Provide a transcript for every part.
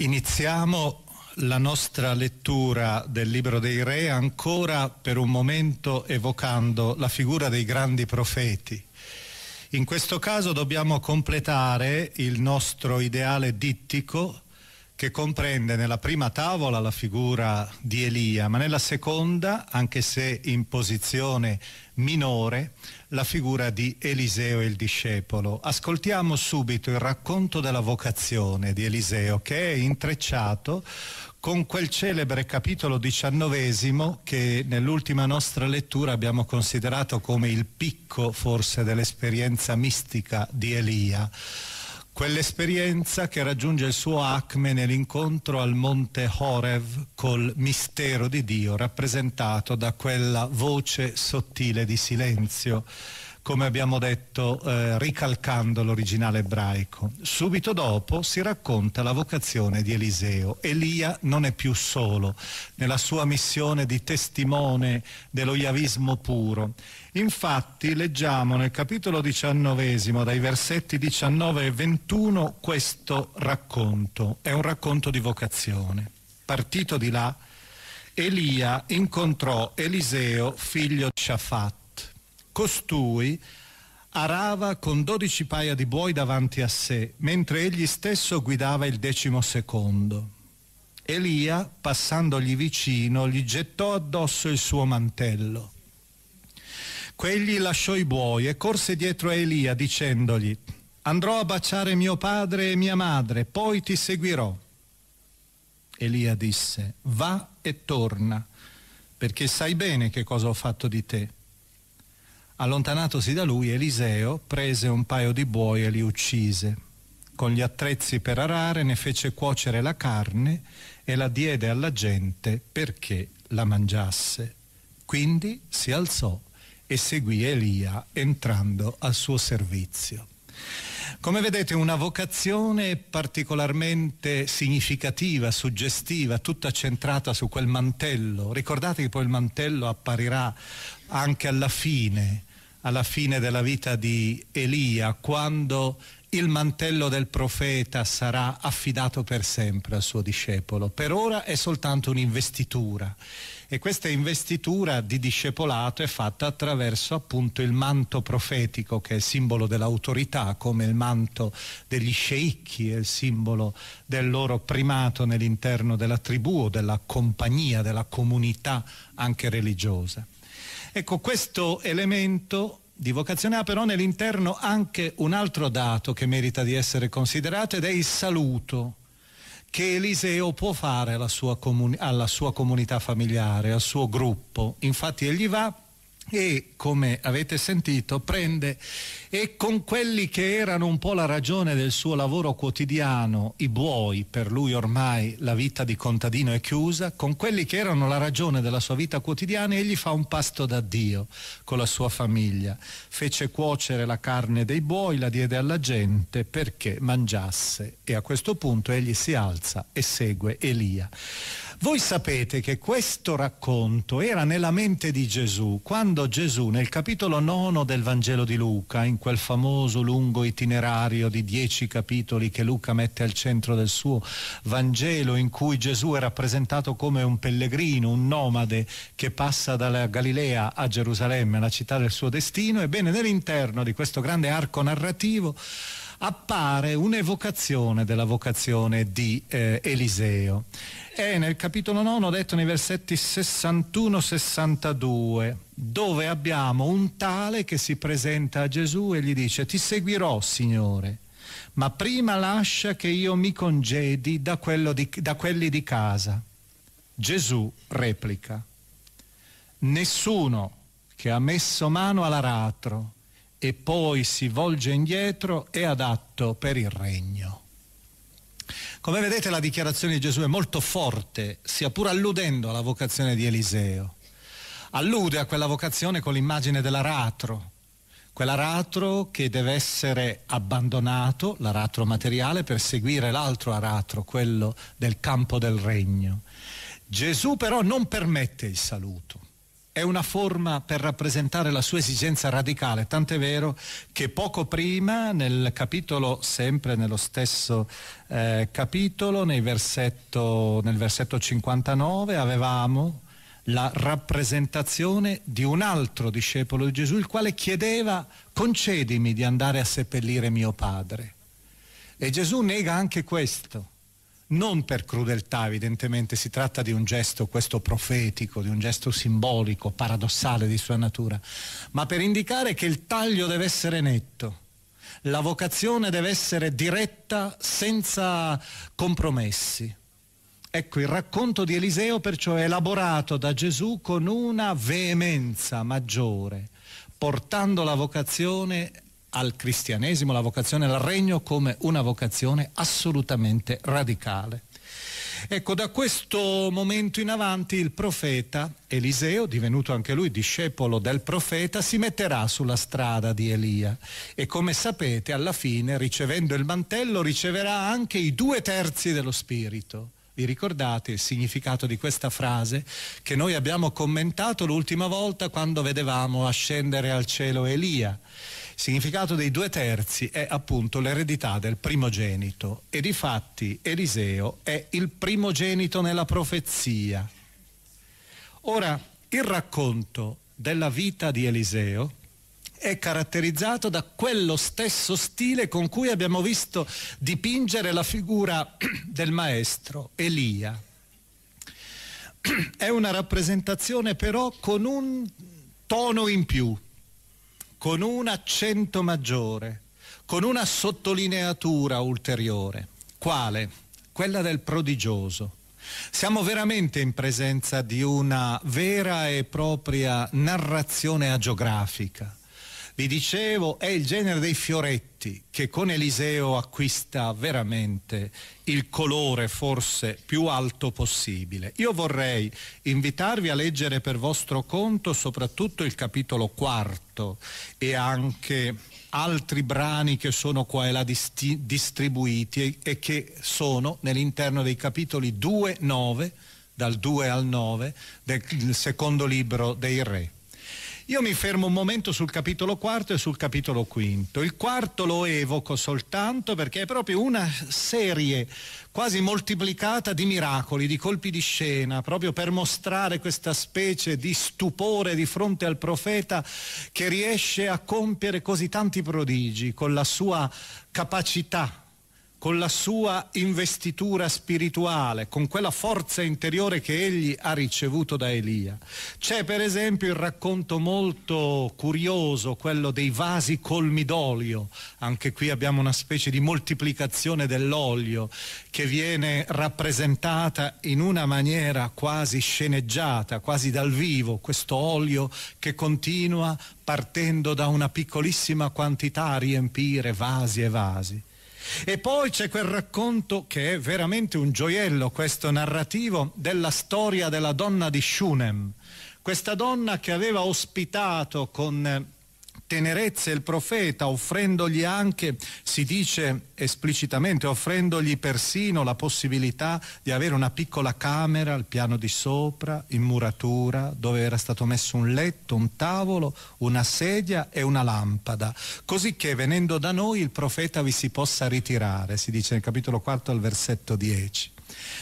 Iniziamo la nostra lettura del Libro dei Re ancora per un momento evocando la figura dei grandi profeti. In questo caso dobbiamo completare il nostro ideale dittico che comprende nella prima tavola la figura di Elia, ma nella seconda, anche se in posizione minore, la figura di Eliseo il discepolo. Ascoltiamo subito il racconto della vocazione di Eliseo che è intrecciato con quel celebre capitolo diciannovesimo che nell'ultima nostra lettura abbiamo considerato come il picco forse dell'esperienza mistica di Elia Quell'esperienza che raggiunge il suo acme nell'incontro al monte Horev col mistero di Dio rappresentato da quella voce sottile di silenzio come abbiamo detto, eh, ricalcando l'originale ebraico. Subito dopo si racconta la vocazione di Eliseo. Elia non è più solo nella sua missione di testimone dello iavismo puro. Infatti leggiamo nel capitolo diciannovesimo, dai versetti 19 e 21, questo racconto. È un racconto di vocazione. Partito di là, Elia incontrò Eliseo, figlio di Shafat Costui arava con dodici paia di buoi davanti a sé, mentre egli stesso guidava il decimo secondo. Elia, passandogli vicino, gli gettò addosso il suo mantello. Quegli lasciò i buoi e corse dietro a Elia dicendogli, andrò a baciare mio padre e mia madre, poi ti seguirò. Elia disse, va e torna, perché sai bene che cosa ho fatto di te Allontanatosi da lui, Eliseo prese un paio di buoi e li uccise. Con gli attrezzi per arare ne fece cuocere la carne e la diede alla gente perché la mangiasse. Quindi si alzò e seguì Elia entrando al suo servizio. Come vedete una vocazione particolarmente significativa, suggestiva, tutta centrata su quel mantello. Ricordate che poi il mantello apparirà anche alla fine alla fine della vita di Elia, quando il mantello del profeta sarà affidato per sempre al suo discepolo. Per ora è soltanto un'investitura e questa investitura di discepolato è fatta attraverso appunto il manto profetico che è il simbolo dell'autorità, come il manto degli sceicchi è il simbolo del loro primato nell'interno della tribù o della compagnia, della comunità anche religiosa. Ecco, questo elemento di vocazione ha però nell'interno anche un altro dato che merita di essere considerato ed è il saluto che Eliseo può fare alla sua, comuni- alla sua comunità familiare, al suo gruppo. Infatti egli va e come avete sentito prende e con quelli che erano un po' la ragione del suo lavoro quotidiano, i buoi, per lui ormai la vita di contadino è chiusa, con quelli che erano la ragione della sua vita quotidiana egli fa un pasto d'addio con la sua famiglia, fece cuocere la carne dei buoi, la diede alla gente perché mangiasse e a questo punto egli si alza e segue Elia. Voi sapete che questo racconto era nella mente di Gesù quando Gesù nel capitolo 9 del Vangelo di Luca, in quel famoso lungo itinerario di dieci capitoli che Luca mette al centro del suo Vangelo, in cui Gesù è rappresentato come un pellegrino, un nomade che passa dalla Galilea a Gerusalemme, la città del suo destino, ebbene nell'interno di questo grande arco narrativo appare un'evocazione della vocazione di eh, Eliseo. È nel capitolo 9, ho detto nei versetti 61-62, dove abbiamo un tale che si presenta a Gesù e gli dice ti seguirò Signore, ma prima lascia che io mi congedi da, di, da quelli di casa. Gesù replica, nessuno che ha messo mano all'aratro e poi si volge indietro è adatto per il regno. Come vedete la dichiarazione di Gesù è molto forte, sia pur alludendo alla vocazione di Eliseo. Allude a quella vocazione con l'immagine dell'aratro, quell'aratro che deve essere abbandonato, l'aratro materiale, per seguire l'altro aratro, quello del campo del regno. Gesù però non permette il saluto è una forma per rappresentare la sua esigenza radicale, tant'è vero che poco prima nel capitolo, sempre nello stesso eh, capitolo, versetto, nel versetto 59 avevamo la rappresentazione di un altro discepolo di Gesù, il quale chiedeva concedimi di andare a seppellire mio padre. E Gesù nega anche questo non per crudeltà evidentemente, si tratta di un gesto questo profetico, di un gesto simbolico, paradossale di sua natura, ma per indicare che il taglio deve essere netto, la vocazione deve essere diretta senza compromessi. Ecco, il racconto di Eliseo perciò è elaborato da Gesù con una veemenza maggiore, portando la vocazione al cristianesimo, la vocazione al regno come una vocazione assolutamente radicale. Ecco, da questo momento in avanti il profeta Eliseo, divenuto anche lui discepolo del profeta, si metterà sulla strada di Elia e come sapete alla fine, ricevendo il mantello, riceverà anche i due terzi dello Spirito. Vi ricordate il significato di questa frase che noi abbiamo commentato l'ultima volta quando vedevamo ascendere al cielo Elia? significato dei due terzi è appunto l'eredità del primogenito e di fatti Eliseo è il primogenito nella profezia. Ora, il racconto della vita di Eliseo è caratterizzato da quello stesso stile con cui abbiamo visto dipingere la figura del maestro Elia. È una rappresentazione però con un tono in più, con un accento maggiore, con una sottolineatura ulteriore. Quale? Quella del prodigioso. Siamo veramente in presenza di una vera e propria narrazione agiografica. Vi dicevo, è il genere dei fioretti Benedetti che con Eliseo acquista veramente il colore forse più alto possibile. Io vorrei invitarvi a leggere per vostro conto soprattutto il capitolo quarto e anche altri brani che sono qua e là disti- distribuiti e che sono nell'interno dei capitoli 2-9, dal 2 al 9 del secondo libro dei Re. Io mi fermo un momento sul capitolo quarto e sul capitolo quinto. Il quarto lo evoco soltanto perché è proprio una serie quasi moltiplicata di miracoli, di colpi di scena, proprio per mostrare questa specie di stupore di fronte al profeta che riesce a compiere così tanti prodigi con la sua capacità con la sua investitura spirituale, con quella forza interiore che egli ha ricevuto da Elia. C'è per esempio il racconto molto curioso, quello dei vasi colmi d'olio, anche qui abbiamo una specie di moltiplicazione dell'olio che viene rappresentata in una maniera quasi sceneggiata, quasi dal vivo, questo olio che continua partendo da una piccolissima quantità a riempire vasi e vasi. E poi c'è quel racconto che è veramente un gioiello, questo narrativo della storia della donna di Shunem, questa donna che aveva ospitato con eh, tenerezza il profeta, offrendogli anche, si dice esplicitamente, offrendogli persino la possibilità di avere una piccola camera al piano di sopra, in muratura, dove era stato messo un letto, un tavolo, una sedia e una lampada, così che venendo da noi il profeta vi si possa ritirare, si dice nel capitolo 4 al versetto 10.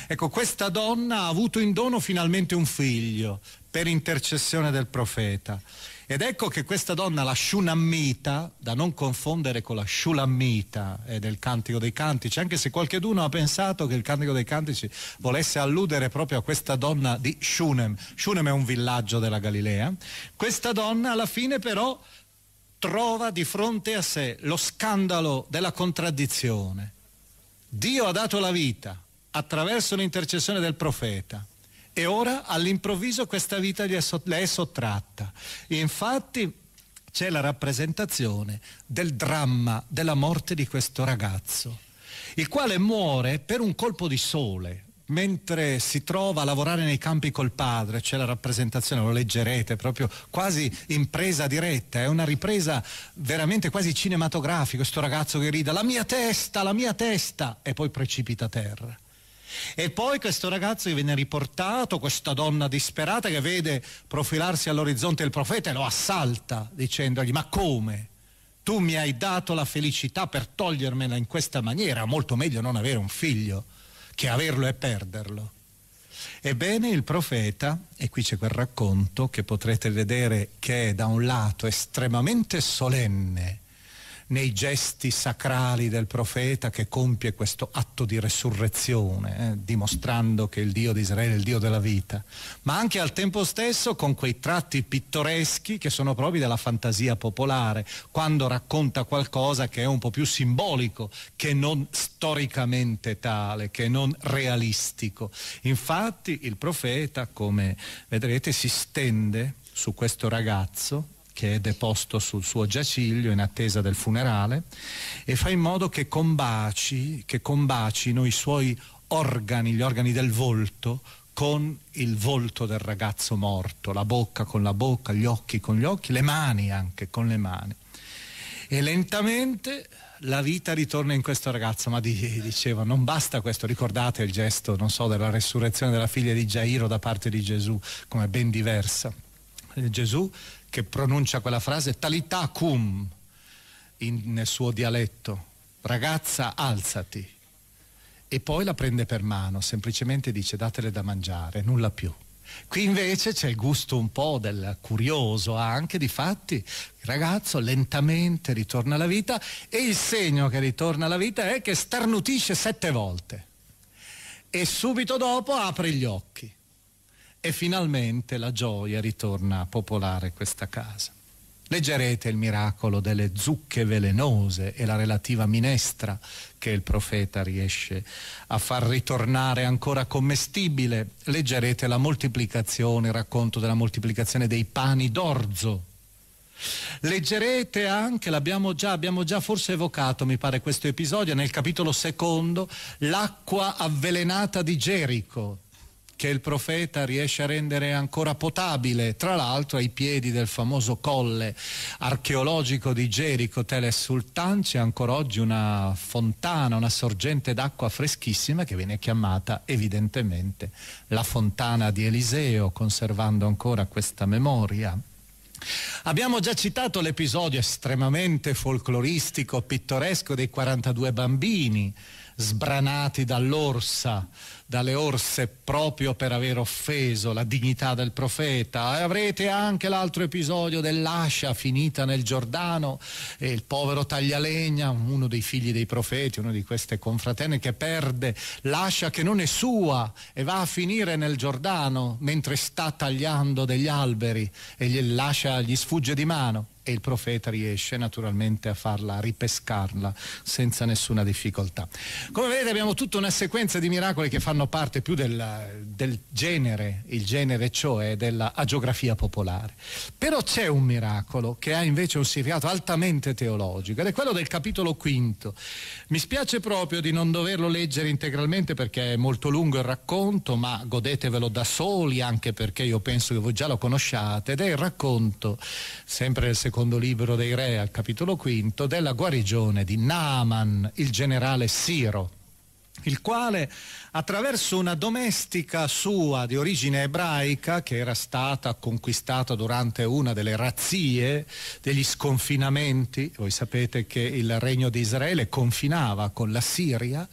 Ecco, questa donna ha avuto in dono finalmente un figlio per intercessione del profeta ed ecco che questa donna, la Shunammita, da non confondere con la Shulammita eh, del Cantico dei Cantici, anche se qualcheduno ha pensato che il Cantico dei Cantici volesse alludere proprio a questa donna di Shunem. Shunem è un villaggio della Galilea. Questa donna alla fine però trova di fronte a sé lo scandalo della contraddizione. Dio ha dato la vita attraverso l'intercessione del profeta e ora all'improvviso questa vita è sott- le è sottratta. Infatti c'è la rappresentazione del dramma della morte di questo ragazzo, il quale muore per un colpo di sole, mentre si trova a lavorare nei campi col padre, c'è la rappresentazione, lo leggerete proprio quasi in presa diretta, è una ripresa veramente quasi cinematografica, questo ragazzo che grida la mia testa, la mia testa e poi precipita a terra. E poi questo ragazzo gli viene riportato, questa donna disperata che vede profilarsi all'orizzonte il profeta e lo assalta dicendogli ma come? Tu mi hai dato la felicità per togliermela in questa maniera, molto meglio non avere un figlio che averlo e perderlo. Ebbene, il profeta, e qui c'è quel racconto che potrete vedere che è da un lato estremamente solenne, nei gesti sacrali del profeta che compie questo atto di resurrezione, eh, dimostrando che il Dio di Israele è il Dio della vita, ma anche al tempo stesso con quei tratti pittoreschi che sono propri della fantasia popolare, quando racconta qualcosa che è un po' più simbolico, che non storicamente tale, che non realistico. Infatti il profeta, come vedrete, si stende su questo ragazzo che è deposto sul suo giaciglio in attesa del funerale e fa in modo che, combaci, che combacino i suoi organi, gli organi del volto, con il volto del ragazzo morto, la bocca con la bocca, gli occhi con gli occhi, le mani anche con le mani. E lentamente la vita ritorna in questo ragazzo, ma di, diceva non basta questo, ricordate il gesto, non so, della resurrezione della figlia di Gairo da parte di Gesù, come ben diversa. Gesù che pronuncia quella frase Talità cum in, nel suo dialetto, ragazza alzati. E poi la prende per mano, semplicemente dice datele da mangiare, nulla più. Qui invece c'è il gusto un po' del curioso anche, di fatti il ragazzo lentamente ritorna alla vita e il segno che ritorna alla vita è che starnutisce sette volte e subito dopo apre gli occhi e finalmente la gioia ritorna a popolare questa casa. Leggerete il miracolo delle zucche velenose e la relativa minestra che il profeta riesce a far ritornare ancora commestibile. Leggerete la moltiplicazione, il racconto della moltiplicazione dei pani d'orzo. Leggerete anche, l'abbiamo già, abbiamo già forse evocato, mi pare, questo episodio nel capitolo secondo, l'acqua avvelenata di Gerico, che il profeta riesce a rendere ancora potabile, tra l'altro ai piedi del famoso colle archeologico di Gerico Tele Sultan c'è ancora oggi una fontana, una sorgente d'acqua freschissima che viene chiamata evidentemente la fontana di Eliseo, conservando ancora questa memoria. Abbiamo già citato l'episodio estremamente folcloristico, pittoresco dei 42 bambini sbranati dall'orsa, dalle orse proprio per aver offeso la dignità del profeta. E avrete anche l'altro episodio dell'ascia finita nel Giordano e il povero Taglialegna, uno dei figli dei profeti, uno di queste confraterne che perde l'ascia che non è sua e va a finire nel Giordano mentre sta tagliando degli alberi e l'ascia gli sfugge di mano e il profeta riesce naturalmente a farla, a ripescarla senza nessuna difficoltà. Come vedete abbiamo tutta una sequenza di miracoli che fanno parte più del, del genere, il genere cioè della agiografia popolare. Però c'è un miracolo che ha invece un significato altamente teologico ed è quello del capitolo quinto. Mi spiace proprio di non doverlo leggere integralmente perché è molto lungo il racconto, ma godetevelo da soli anche perché io penso che voi già lo conosciate ed è il racconto sempre del secondo secondo libro dei re, al capitolo quinto, della guarigione di Naaman, il generale Siro, il quale attraverso una domestica sua di origine ebraica che era stata conquistata durante una delle razzie degli sconfinamenti, voi sapete che il regno di Israele confinava con la Siria,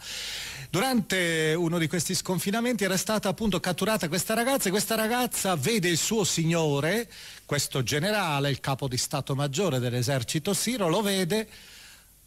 durante uno di questi sconfinamenti era stata appunto catturata questa ragazza e questa ragazza vede il suo signore, questo generale, il capo di Stato Maggiore dell'esercito siro, lo vede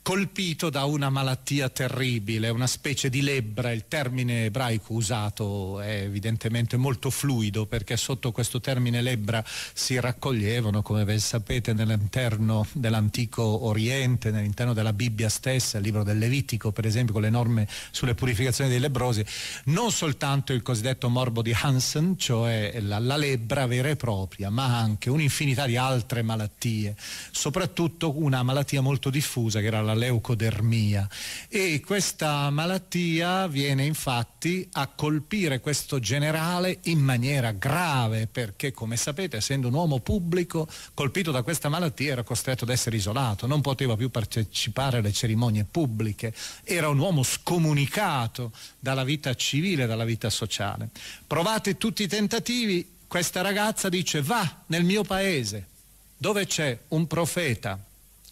colpito da una malattia terribile, una specie di lebbra. Il termine ebraico usato è evidentemente molto fluido perché sotto questo termine lebbra si raccoglievano, come ben sapete, nell'interno dell'antico Oriente, nell'interno della Bibbia stessa, il libro del Levitico, per esempio, con le norme sulle purificazioni dei lebrosi, non soltanto il cosiddetto morbo di Hansen, cioè la, la lebbra vera e propria, ma anche un'infinità di altre malattie, soprattutto una malattia molto diffusa che era la leucodermia e questa malattia viene infatti a colpire questo generale in maniera grave perché come sapete essendo un uomo pubblico colpito da questa malattia era costretto ad essere isolato, non poteva più partecipare alle cerimonie pubbliche, era un uomo scomunicato dalla vita civile, dalla vita sociale. Provate tutti i tentativi, questa ragazza dice va nel mio paese dove c'è un profeta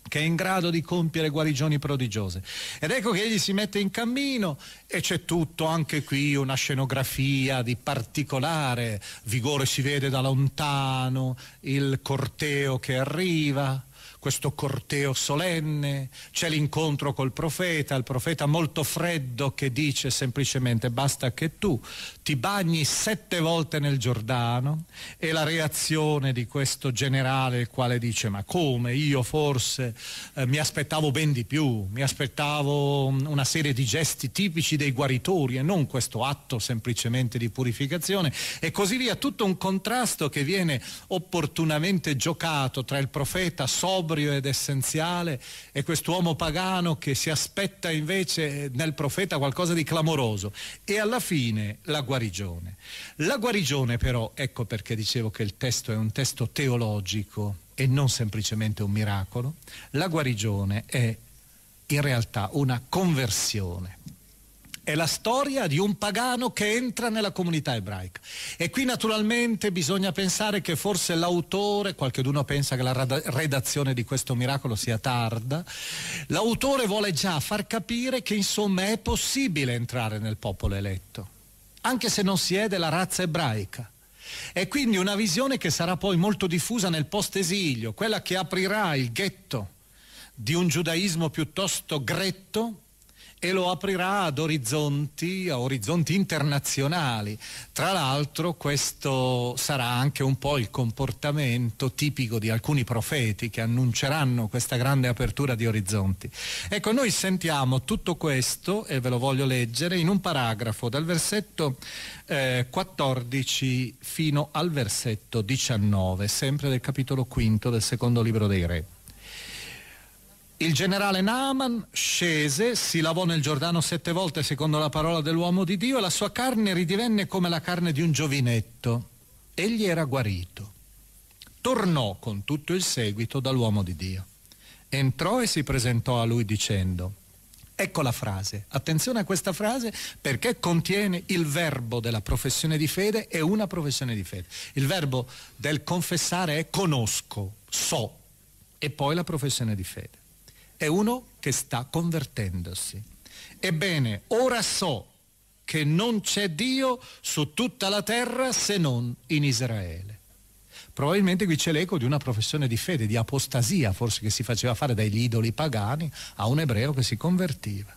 che è in grado di compiere guarigioni prodigiose. Ed ecco che egli si mette in cammino e c'è tutto, anche qui una scenografia di particolare vigore, si vede da lontano il corteo che arriva questo corteo solenne, c'è l'incontro col profeta, il profeta molto freddo che dice semplicemente basta che tu ti bagni sette volte nel Giordano e la reazione di questo generale il quale dice ma come io forse eh, mi aspettavo ben di più, mi aspettavo mm, una serie di gesti tipici dei guaritori e non questo atto semplicemente di purificazione e così via, tutto un contrasto che viene opportunamente giocato tra il profeta sobrio sobrio ed essenziale e quest'uomo pagano che si aspetta invece eh, nel profeta qualcosa di clamoroso e alla fine la guarigione. La guarigione però, ecco perché dicevo che il testo è un testo teologico e non semplicemente un miracolo, la guarigione è in realtà una conversione è la storia di un pagano che entra nella comunità ebraica. E qui naturalmente bisogna pensare che forse l'autore, qualcuno pensa che la redazione di questo miracolo sia tarda, l'autore vuole già far capire che insomma è possibile entrare nel popolo eletto, anche se non si è della razza ebraica. E quindi una visione che sarà poi molto diffusa nel post-esilio, quella che aprirà il ghetto di un giudaismo piuttosto gretto, e lo aprirà ad orizzonti, a orizzonti internazionali. Tra l'altro questo sarà anche un po' il comportamento tipico di alcuni profeti che annunceranno questa grande apertura di orizzonti. Ecco, noi sentiamo tutto questo e ve lo voglio leggere in un paragrafo dal versetto eh, 14 fino al versetto 19, sempre del capitolo quinto del secondo libro dei Re. Il generale Naaman scese, si lavò nel Giordano sette volte secondo la parola dell'uomo di Dio e la sua carne ridivenne come la carne di un giovinetto. Egli era guarito. Tornò con tutto il seguito dall'uomo di Dio. Entrò e si presentò a lui dicendo, ecco la frase, attenzione a questa frase perché contiene il verbo della professione di fede e una professione di fede. Il verbo del confessare è conosco, so e poi la professione di fede è uno che sta convertendosi. Ebbene, ora so che non c'è Dio su tutta la terra se non in Israele. Probabilmente qui c'è l'eco di una professione di fede, di apostasia forse che si faceva fare dagli idoli pagani a un ebreo che si convertiva.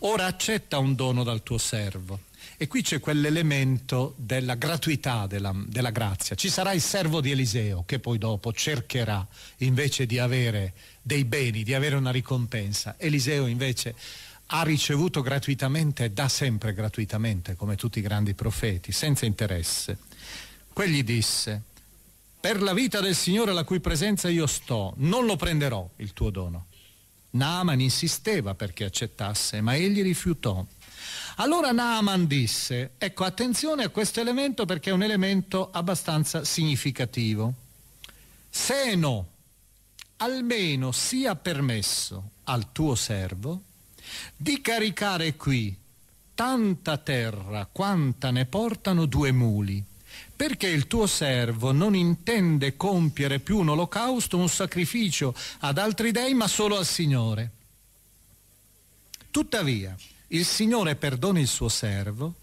Ora accetta un dono dal tuo servo e qui c'è quell'elemento della gratuità, della, della, grazia. Ci sarà il servo di Eliseo che poi dopo cercherà invece di avere dei beni, di avere una ricompensa. Eliseo invece ha ricevuto gratuitamente da sempre gratuitamente, come tutti i grandi profeti, senza interesse. Quegli disse, per la vita del Signore alla cui presenza io sto, non lo prenderò il tuo dono. Naaman insisteva perché accettasse, ma egli rifiutò allora Naaman disse, ecco attenzione a questo elemento perché è un elemento abbastanza significativo. Se no, almeno sia permesso al tuo servo di caricare qui tanta terra quanta ne portano due muli, perché il tuo servo non intende compiere più un olocausto, un sacrificio ad altri dei, ma solo al Signore. Tuttavia, il Signore perdoni il suo servo,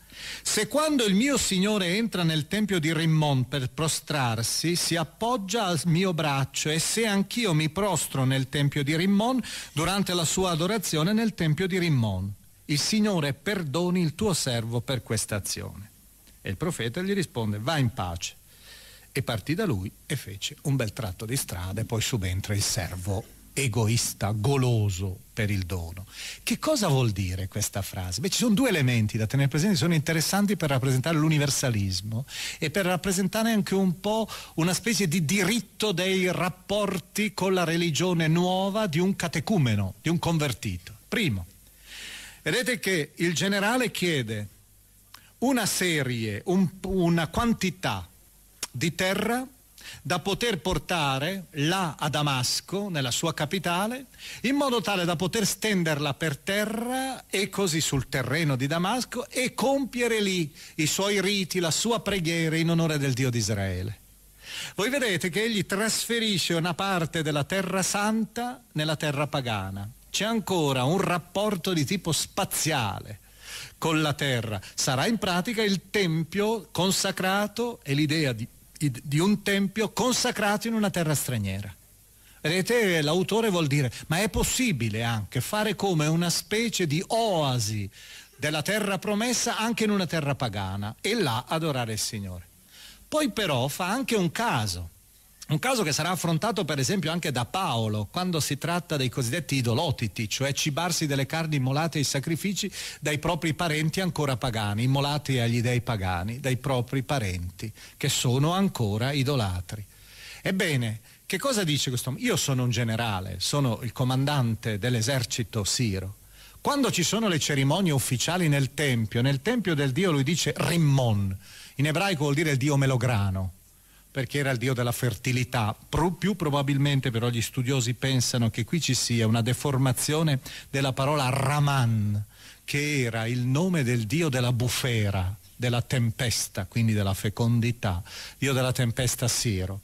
se quando il mio Signore entra nel Tempio di Rimmon per prostrarsi, si appoggia al mio braccio e se anch'io mi prostro nel Tempio di Rimmon durante la sua adorazione nel Tempio di Rimmon, il Signore perdoni il tuo servo per questa azione. E il profeta gli risponde, va in pace. E partì da lui e fece un bel tratto di strada e poi subentra il servo egoista, goloso per il dono. Che cosa vuol dire questa frase? Beh, ci sono due elementi da tenere presenti, sono interessanti per rappresentare l'universalismo e per rappresentare anche un po' una specie di diritto dei rapporti con la religione nuova di un catecumeno, di un convertito. Primo, vedete che il generale chiede una serie, un, una quantità di terra da poter portare là a Damasco, nella sua capitale, in modo tale da poter stenderla per terra e così sul terreno di Damasco e compiere lì i suoi riti, la sua preghiera in onore del Dio di Israele. Voi vedete che egli trasferisce una parte della terra santa nella terra pagana. C'è ancora un rapporto di tipo spaziale con la terra. Sarà in pratica il tempio consacrato e l'idea di di un tempio consacrato in una terra straniera. Vedete, l'autore vuol dire, ma è possibile anche fare come una specie di oasi della terra promessa anche in una terra pagana e là adorare il Signore. Poi però fa anche un caso, un caso che sarà affrontato per esempio anche da Paolo quando si tratta dei cosiddetti idolotiti, cioè cibarsi delle carni immolate ai sacrifici dai propri parenti ancora pagani, immolati agli dei pagani, dai propri parenti che sono ancora idolatri. Ebbene, che cosa dice questo? Io sono un generale, sono il comandante dell'esercito siro. Quando ci sono le cerimonie ufficiali nel Tempio, nel Tempio del Dio lui dice Rimmon, in ebraico vuol dire il Dio melograno, perché era il dio della fertilità. Pro, più probabilmente però gli studiosi pensano che qui ci sia una deformazione della parola Raman, che era il nome del dio della bufera, della tempesta, quindi della fecondità, dio della tempesta Siro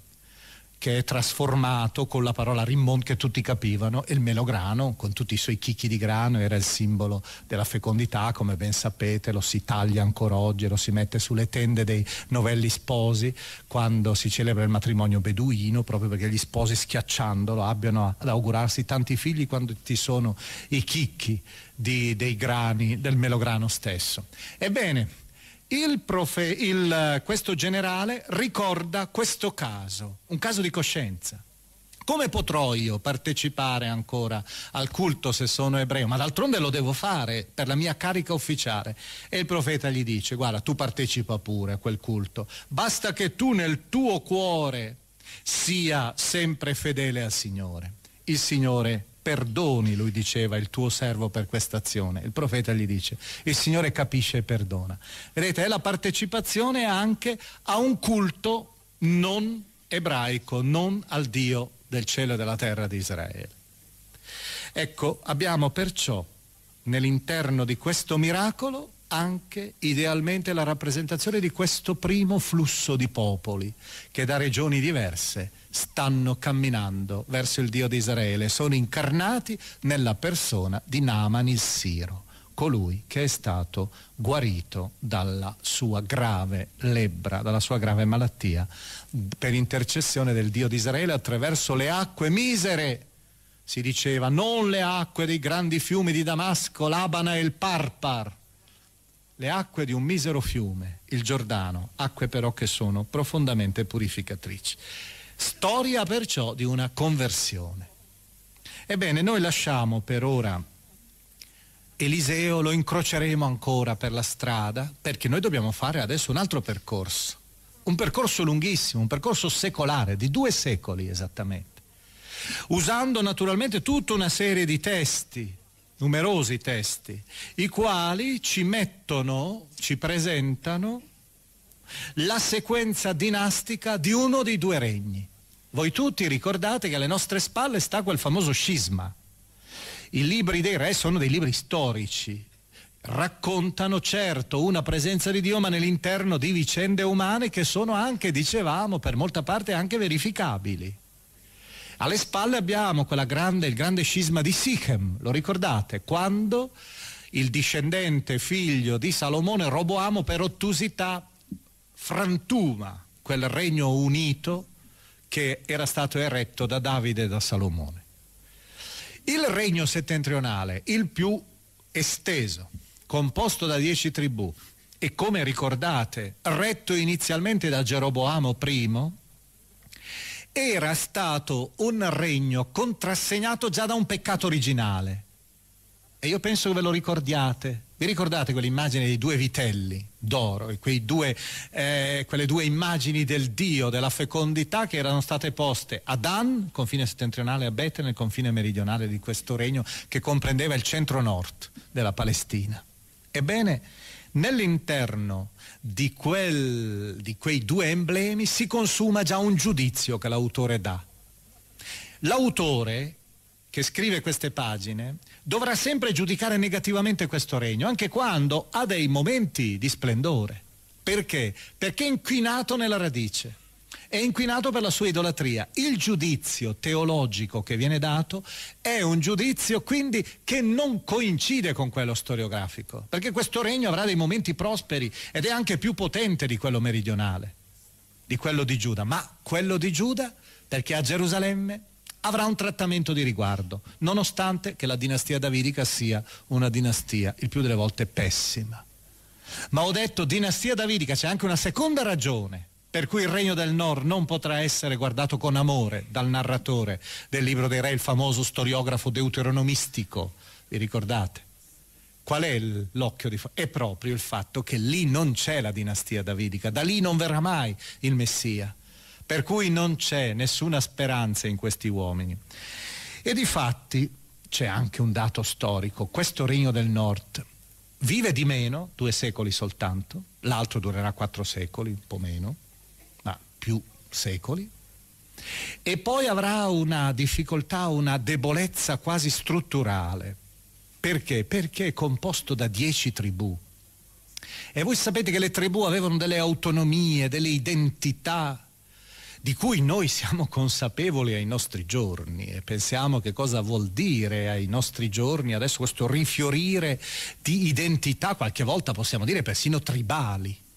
che è trasformato con la parola rimbond che tutti capivano e il melograno con tutti i suoi chicchi di grano era il simbolo della fecondità come ben sapete lo si taglia ancora oggi lo si mette sulle tende dei novelli sposi quando si celebra il matrimonio beduino proprio perché gli sposi schiacciandolo abbiano ad augurarsi tanti figli quando ti sono i chicchi di, dei grani del melograno stesso ebbene il profe, il, questo generale ricorda questo caso, un caso di coscienza. Come potrò io partecipare ancora al culto se sono ebreo? Ma d'altronde lo devo fare per la mia carica ufficiale. E il profeta gli dice, guarda, tu partecipa pure a quel culto, basta che tu nel tuo cuore sia sempre fedele al Signore. Il Signore perdoni, lui diceva, il tuo servo per questa azione. Il profeta gli dice, il Signore capisce e perdona. Vedete, è la partecipazione anche a un culto non ebraico, non al Dio del cielo e della terra di Israele. Ecco, abbiamo perciò nell'interno di questo miracolo anche idealmente la rappresentazione di questo primo flusso di popoli che da regioni diverse stanno camminando verso il Dio di Israele, sono incarnati nella persona di Naaman il Siro, colui che è stato guarito dalla sua grave lebbra, dalla sua grave malattia, per intercessione del Dio di Israele attraverso le acque misere si diceva, non le acque dei grandi fiumi di Damasco, l'Abana e il Parpar, le acque di un misero fiume, il Giordano, acque però che sono profondamente purificatrici. Storia perciò di una conversione. Ebbene, noi lasciamo per ora Eliseo, lo incroceremo ancora per la strada, perché noi dobbiamo fare adesso un altro percorso, un percorso lunghissimo, un percorso secolare, di due secoli esattamente, usando naturalmente tutta una serie di testi numerosi testi, i quali ci mettono, ci presentano la sequenza dinastica di uno dei due regni. Voi tutti ricordate che alle nostre spalle sta quel famoso scisma. I libri dei re sono dei libri storici, raccontano certo una presenza di Dio ma nell'interno di vicende umane che sono anche, dicevamo, per molta parte anche verificabili. Alle spalle abbiamo grande, il grande scisma di Sichem, lo ricordate? Quando il discendente figlio di Salomone, Roboamo, per ottusità frantuma quel regno unito che era stato eretto da Davide e da Salomone. Il regno settentrionale, il più esteso, composto da dieci tribù e come ricordate, retto inizialmente da Geroboamo I, era stato un regno contrassegnato già da un peccato originale. E io penso che ve lo ricordiate. Vi ricordate quell'immagine dei due vitelli d'oro e due, eh, quelle due immagini del Dio, della fecondità che erano state poste a Dan, confine settentrionale, a Betel, nel confine meridionale di questo regno che comprendeva il centro-nord della Palestina. Ebbene, nell'interno di, quel, di quei due emblemi si consuma già un giudizio che l'autore dà. L'autore che scrive queste pagine dovrà sempre giudicare negativamente questo regno, anche quando ha dei momenti di splendore. Perché? Perché è inquinato nella radice è inquinato per la sua idolatria. Il giudizio teologico che viene dato è un giudizio quindi che non coincide con quello storiografico, perché questo regno avrà dei momenti prosperi ed è anche più potente di quello meridionale, di quello di Giuda, ma quello di Giuda, perché a Gerusalemme avrà un trattamento di riguardo, nonostante che la dinastia davidica sia una dinastia il più delle volte pessima. Ma ho detto dinastia davidica, c'è anche una seconda ragione per cui il regno del nord non potrà essere guardato con amore dal narratore del libro dei re, il famoso storiografo deuteronomistico, vi ricordate? Qual è l'occhio di fuoco? È proprio il fatto che lì non c'è la dinastia davidica, da lì non verrà mai il Messia, per cui non c'è nessuna speranza in questi uomini. E di fatti c'è anche un dato storico, questo regno del nord vive di meno, due secoli soltanto, l'altro durerà quattro secoli, un po' meno, più secoli, e poi avrà una difficoltà, una debolezza quasi strutturale. Perché? Perché è composto da dieci tribù. E voi sapete che le tribù avevano delle autonomie, delle identità di cui noi siamo consapevoli ai nostri giorni e pensiamo che cosa vuol dire ai nostri giorni adesso questo rifiorire di identità, qualche volta possiamo dire persino tribali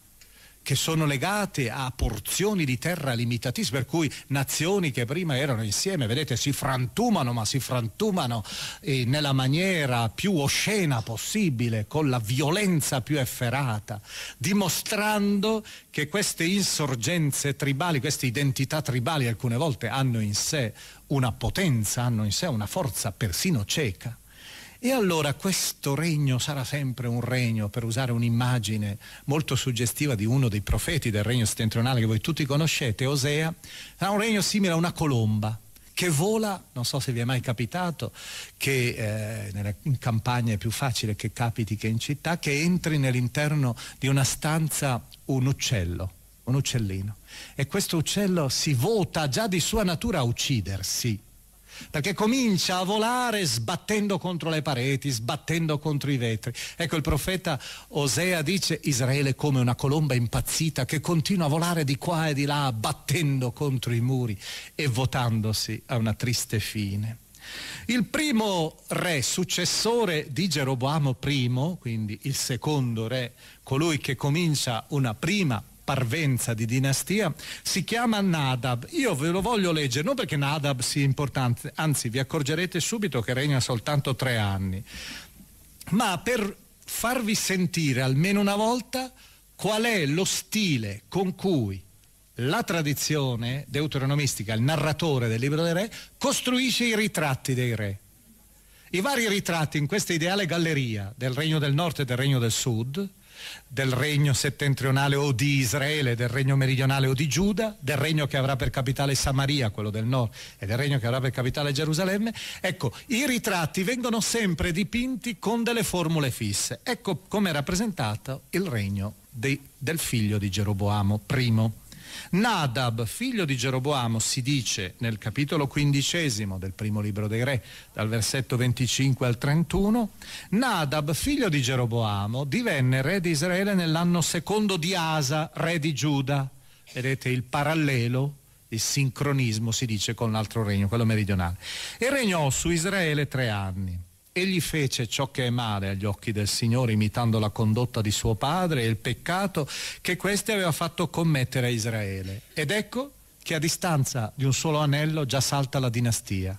che sono legate a porzioni di terra limitatissime, per cui nazioni che prima erano insieme, vedete, si frantumano, ma si frantumano eh, nella maniera più oscena possibile, con la violenza più efferata, dimostrando che queste insorgenze tribali, queste identità tribali alcune volte hanno in sé una potenza, hanno in sé una forza persino cieca. E allora questo regno sarà sempre un regno, per usare un'immagine molto suggestiva di uno dei profeti del regno settentrionale che voi tutti conoscete, Osea, sarà un regno simile a una colomba che vola, non so se vi è mai capitato, che eh, in campagna è più facile che capiti che in città, che entri nell'interno di una stanza un uccello, un uccellino. E questo uccello si vota già di sua natura a uccidersi perché comincia a volare sbattendo contro le pareti, sbattendo contro i vetri. Ecco il profeta Osea dice Israele come una colomba impazzita che continua a volare di qua e di là, battendo contro i muri e votandosi a una triste fine. Il primo re successore di Geroboamo I, quindi il secondo re, colui che comincia una prima parvenza di dinastia, si chiama Nadab. Io ve lo voglio leggere, non perché Nadab sia importante, anzi vi accorgerete subito che regna soltanto tre anni, ma per farvi sentire almeno una volta qual è lo stile con cui la tradizione deuteronomistica, il narratore del libro dei re, costruisce i ritratti dei re. I vari ritratti in questa ideale galleria del Regno del Nord e del Regno del Sud, del regno settentrionale o di Israele, del regno meridionale o di Giuda, del regno che avrà per capitale Samaria, quello del nord, e del regno che avrà per capitale Gerusalemme. Ecco, i ritratti vengono sempre dipinti con delle formule fisse. Ecco come è rappresentato il regno di, del figlio di Geroboamo I. Nadab, figlio di Geroboamo, si dice nel capitolo quindicesimo del primo libro dei re, dal versetto 25 al 31, Nadab, figlio di Geroboamo, divenne re di Israele nell'anno secondo di Asa, re di Giuda. Vedete il parallelo, il sincronismo si dice con l'altro regno, quello meridionale. E regnò su Israele tre anni. Egli fece ciò che è male agli occhi del Signore, imitando la condotta di suo padre e il peccato che questi aveva fatto commettere a Israele. Ed ecco che a distanza di un solo anello già salta la dinastia.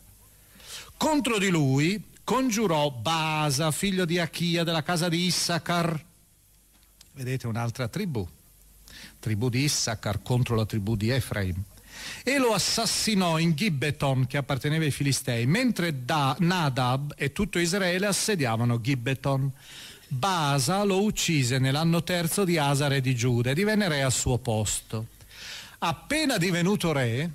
Contro di lui congiurò Basa, figlio di Achia della casa di Issachar. Vedete un'altra tribù, tribù di Issachar contro la tribù di Efraim e lo assassinò in Gibbeton che apparteneva ai Filistei, mentre da Nadab e tutto Israele assediavano Gibbeton. Basa lo uccise nell'anno terzo di Asa re di Giuda e divenne re al suo posto. Appena divenuto re,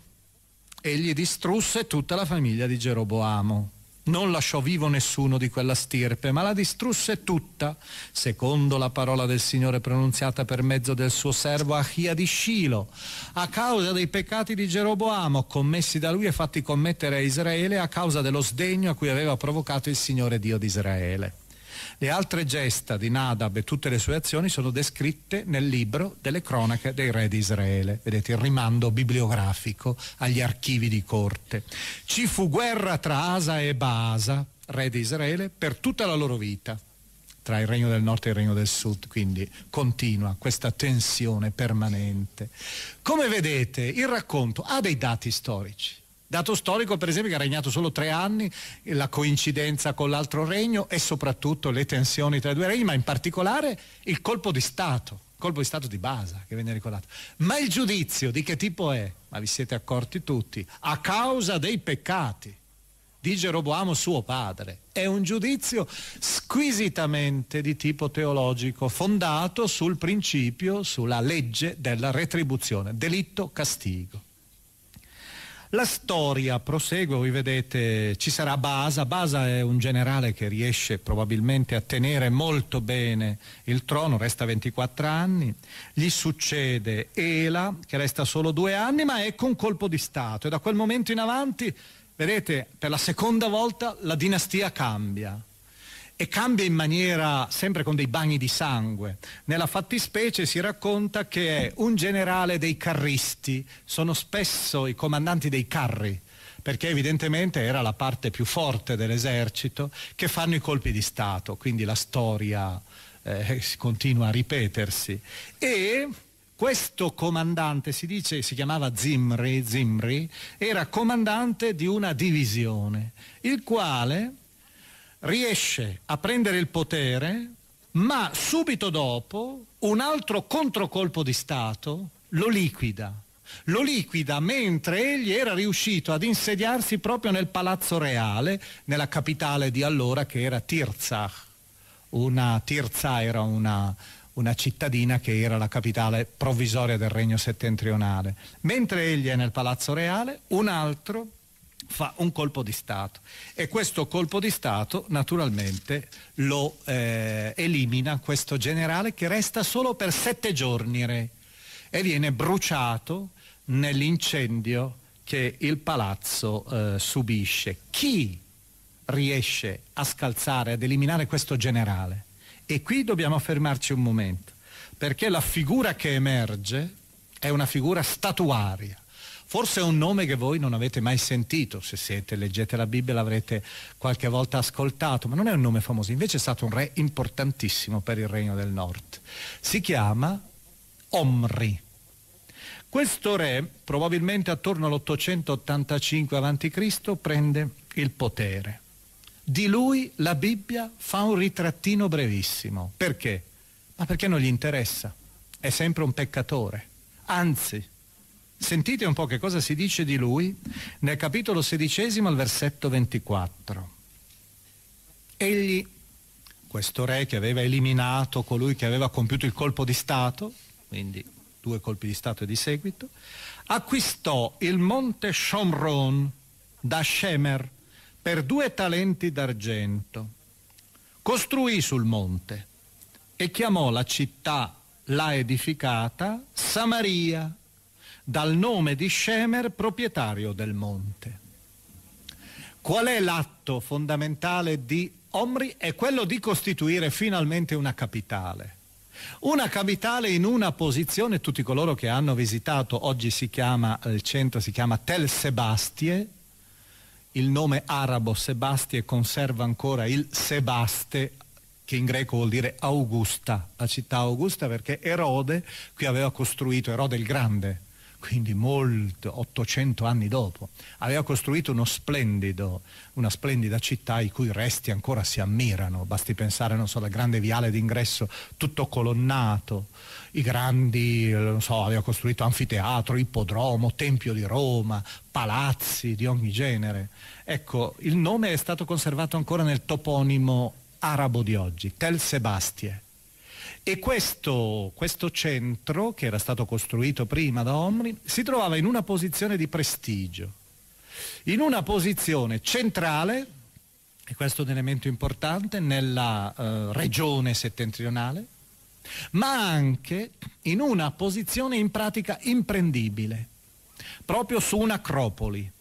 egli distrusse tutta la famiglia di Geroboamo non lasciò vivo nessuno di quella stirpe, ma la distrusse tutta, secondo la parola del Signore pronunziata per mezzo del suo servo Achia di Scilo, a causa dei peccati di Geroboamo commessi da lui e fatti commettere a Israele a causa dello sdegno a cui aveva provocato il Signore Dio di Israele. Le altre gesta di Nadab e tutte le sue azioni sono descritte nel libro delle cronache dei re di Israele. Vedete il rimando bibliografico agli archivi di corte. Ci fu guerra tra Asa e Baasa, re di Israele, per tutta la loro vita tra il regno del nord e il regno del sud, quindi continua questa tensione permanente. Come vedete, il racconto ha dei dati storici, Dato storico, per esempio, che ha regnato solo tre anni, la coincidenza con l'altro regno e soprattutto le tensioni tra i due regni, ma in particolare il colpo di Stato, colpo di Stato di Basa che viene ricordato. Ma il giudizio di che tipo è? Ma vi siete accorti tutti, a causa dei peccati di Geroboamo suo padre. È un giudizio squisitamente di tipo teologico, fondato sul principio, sulla legge della retribuzione, delitto castigo. La storia prosegue, voi vedete, ci sarà Basa. Basa è un generale che riesce probabilmente a tenere molto bene il trono, resta 24 anni. Gli succede Ela, che resta solo due anni, ma è con colpo di Stato. E da quel momento in avanti, vedete, per la seconda volta la dinastia cambia e cambia in maniera sempre con dei bagni di sangue. Nella fattispecie si racconta che è un generale dei carristi, sono spesso i comandanti dei carri perché evidentemente era la parte più forte dell'esercito che fanno i colpi di Stato, quindi la storia eh, continua a ripetersi. E questo comandante, si dice, si chiamava Zimri, Zimri, era comandante di una divisione, il quale riesce a prendere il potere, ma subito dopo un altro controcolpo di Stato lo liquida. Lo liquida mentre egli era riuscito ad insediarsi proprio nel palazzo reale, nella capitale di allora che era Tirzah. Una, Tirza era una, una cittadina che era la capitale provvisoria del regno settentrionale. Mentre egli è nel palazzo reale, un altro fa un colpo di Stato e questo colpo di Stato naturalmente lo eh, elimina questo generale che resta solo per sette giorni re, e viene bruciato nell'incendio che il palazzo eh, subisce. Chi riesce a scalzare, ad eliminare questo generale? E qui dobbiamo fermarci un momento, perché la figura che emerge è una figura statuaria Forse è un nome che voi non avete mai sentito, se siete, leggete la Bibbia l'avrete qualche volta ascoltato, ma non è un nome famoso, invece è stato un re importantissimo per il Regno del Nord. Si chiama Omri. Questo re, probabilmente attorno all'885 a.C., prende il potere. Di lui la Bibbia fa un ritrattino brevissimo. Perché? Ma perché non gli interessa. È sempre un peccatore. Anzi, Sentite un po' che cosa si dice di lui nel capitolo sedicesimo al versetto 24. Egli, questo re che aveva eliminato colui che aveva compiuto il colpo di Stato, quindi due colpi di Stato di seguito, acquistò il monte Shomron da Shemer per due talenti d'argento, costruì sul monte e chiamò la città là edificata Samaria dal nome di Schemer, proprietario del monte. Qual è l'atto fondamentale di Omri? È quello di costituire finalmente una capitale. Una capitale in una posizione, tutti coloro che hanno visitato, oggi si chiama, il centro si chiama Tel Sebastie, il nome arabo Sebastie conserva ancora il Sebaste, che in greco vuol dire Augusta, la città Augusta perché Erode qui aveva costruito, Erode il Grande, quindi molto, 800 anni dopo, aveva costruito uno splendido, una splendida città i cui resti ancora si ammirano, basti pensare non so, al grande viale d'ingresso tutto colonnato, i grandi, eh, non so, aveva costruito anfiteatro, ippodromo, tempio di Roma, palazzi di ogni genere. Ecco, il nome è stato conservato ancora nel toponimo arabo di oggi, Tel Sebastie e questo, questo centro, che era stato costruito prima da Omri, si trovava in una posizione di prestigio, in una posizione centrale, e questo è un elemento importante, nella eh, regione settentrionale, ma anche in una posizione in pratica imprendibile, proprio su un'acropoli.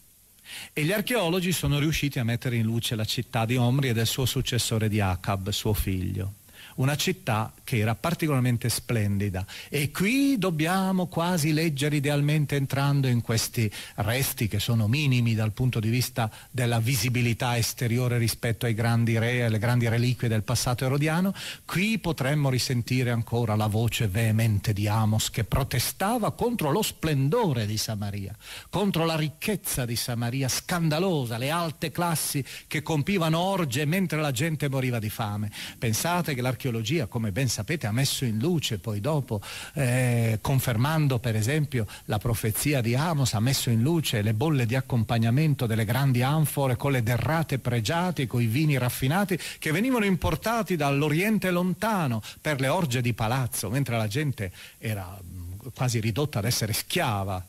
E gli archeologi sono riusciti a mettere in luce la città di Omri e del suo successore di Acab, suo figlio una città che era particolarmente splendida e qui dobbiamo quasi leggere idealmente entrando in questi resti che sono minimi dal punto di vista della visibilità esteriore rispetto ai grandi re, e alle grandi reliquie del passato erodiano, qui potremmo risentire ancora la voce veemente di Amos che protestava contro lo splendore di Samaria, contro la ricchezza di Samaria scandalosa, le alte classi che compivano orge mentre la gente moriva di fame. Pensate che l'archeologia l'archeologia, come ben sapete, ha messo in luce poi dopo, eh, confermando per esempio la profezia di Amos, ha messo in luce le bolle di accompagnamento delle grandi anfore con le derrate pregiate, con i vini raffinati che venivano importati dall'Oriente lontano per le orge di palazzo, mentre la gente era mm, quasi ridotta ad essere schiava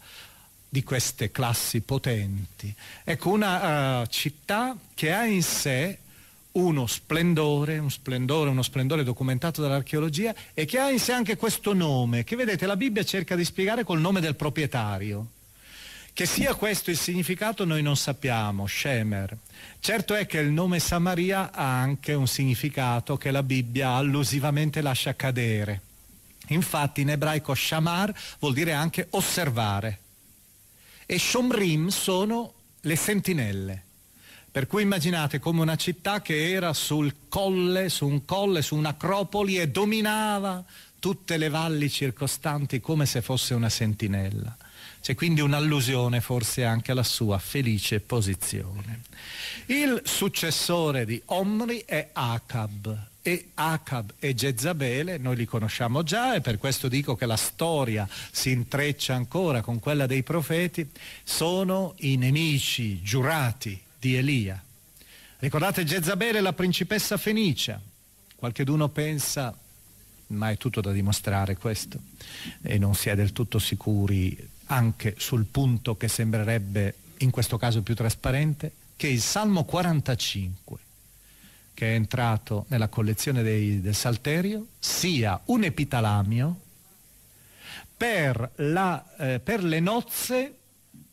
di queste classi potenti. Ecco, una uh, città che ha in sé uno splendore, un splendore, uno splendore documentato dall'archeologia e che ha in sé anche questo nome, che vedete la Bibbia cerca di spiegare col nome del proprietario. Che sia questo il significato noi non sappiamo, Shemer. Certo è che il nome Samaria ha anche un significato che la Bibbia allusivamente lascia cadere. Infatti in ebraico shamar vuol dire anche osservare. E shomrim sono le sentinelle. Per cui immaginate come una città che era sul colle, su un colle, su un'acropoli e dominava tutte le valli circostanti come se fosse una sentinella. C'è quindi un'allusione forse anche alla sua felice posizione. Il successore di Omri è Acab e Acab e Jezabele, noi li conosciamo già e per questo dico che la storia si intreccia ancora con quella dei profeti, sono i nemici giurati di Elia. Ricordate Jezabele, la principessa fenicia. Qualcheduno pensa, ma è tutto da dimostrare questo, e non si è del tutto sicuri anche sul punto che sembrerebbe in questo caso più trasparente, che il Salmo 45, che è entrato nella collezione dei, del Salterio, sia un epitalamio per, la, eh, per le nozze